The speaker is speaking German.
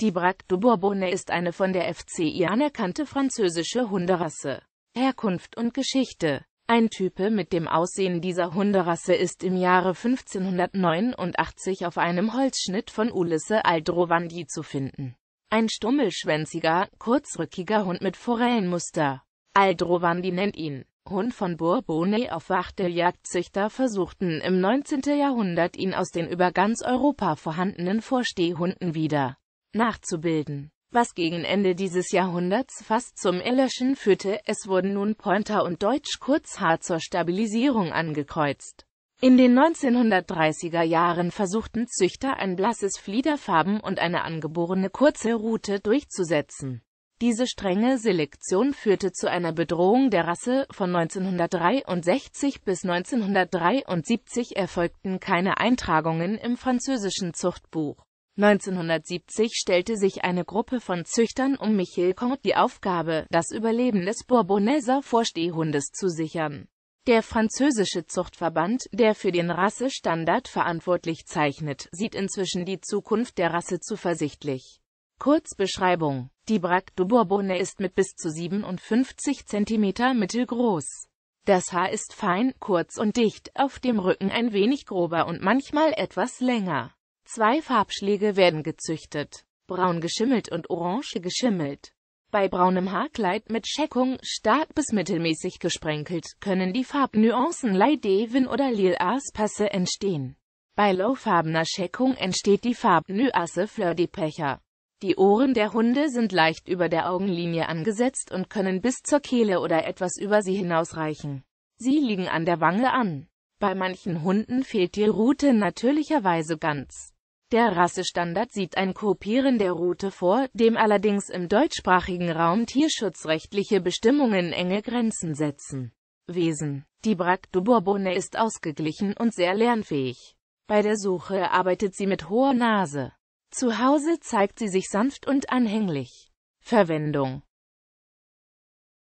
Die Braque de Bourbonne ist eine von der FCI anerkannte französische Hunderasse. Herkunft und Geschichte Ein Type mit dem Aussehen dieser Hunderasse ist im Jahre 1589 auf einem Holzschnitt von Ulisse Aldrovandi zu finden. Ein stummelschwänziger, kurzrückiger Hund mit Forellenmuster. Aldrovandi nennt ihn Hund von Bourbonne aufwachte Jagdzüchter versuchten im 19. Jahrhundert ihn aus den über ganz Europa vorhandenen Vorstehhunden wieder nachzubilden, was gegen Ende dieses Jahrhunderts fast zum Erlöschen führte, es wurden nun Pointer und Deutsch-Kurzhaar zur Stabilisierung angekreuzt. In den 1930er Jahren versuchten Züchter ein blasses Fliederfarben und eine angeborene kurze Rute durchzusetzen. Diese strenge Selektion führte zu einer Bedrohung der Rasse. Von 1963 bis 1973 erfolgten keine Eintragungen im französischen Zuchtbuch. 1970 stellte sich eine Gruppe von Züchtern um Michel Comte die Aufgabe, das Überleben des Bourboneser Vorstehhundes zu sichern. Der französische Zuchtverband, der für den Rassestandard verantwortlich zeichnet, sieht inzwischen die Zukunft der Rasse zuversichtlich. Kurzbeschreibung Die Braque du Bourbonne ist mit bis zu 57 cm mittelgroß. Das Haar ist fein, kurz und dicht, auf dem Rücken ein wenig grober und manchmal etwas länger. Zwei Farbschläge werden gezüchtet. Braun geschimmelt und orange geschimmelt. Bei braunem Haarkleid mit Scheckung, stark bis mittelmäßig gesprenkelt, können die Farbnuancen Leidewin oder Lil-Aas-Passe entstehen. Bei lowfarbener Scheckung entsteht die Farbnuasse Fleur de Pecher. Die Ohren der Hunde sind leicht über der Augenlinie angesetzt und können bis zur Kehle oder etwas über sie hinausreichen. Sie liegen an der Wange an. Bei manchen Hunden fehlt die Rute natürlicherweise ganz. Der Rassestandard sieht ein Kopieren der Route vor, dem allerdings im deutschsprachigen Raum tierschutzrechtliche Bestimmungen enge Grenzen setzen. Wesen. Die Brac du Bourbonne ist ausgeglichen und sehr lernfähig. Bei der Suche arbeitet sie mit hoher Nase. Zu Hause zeigt sie sich sanft und anhänglich. Verwendung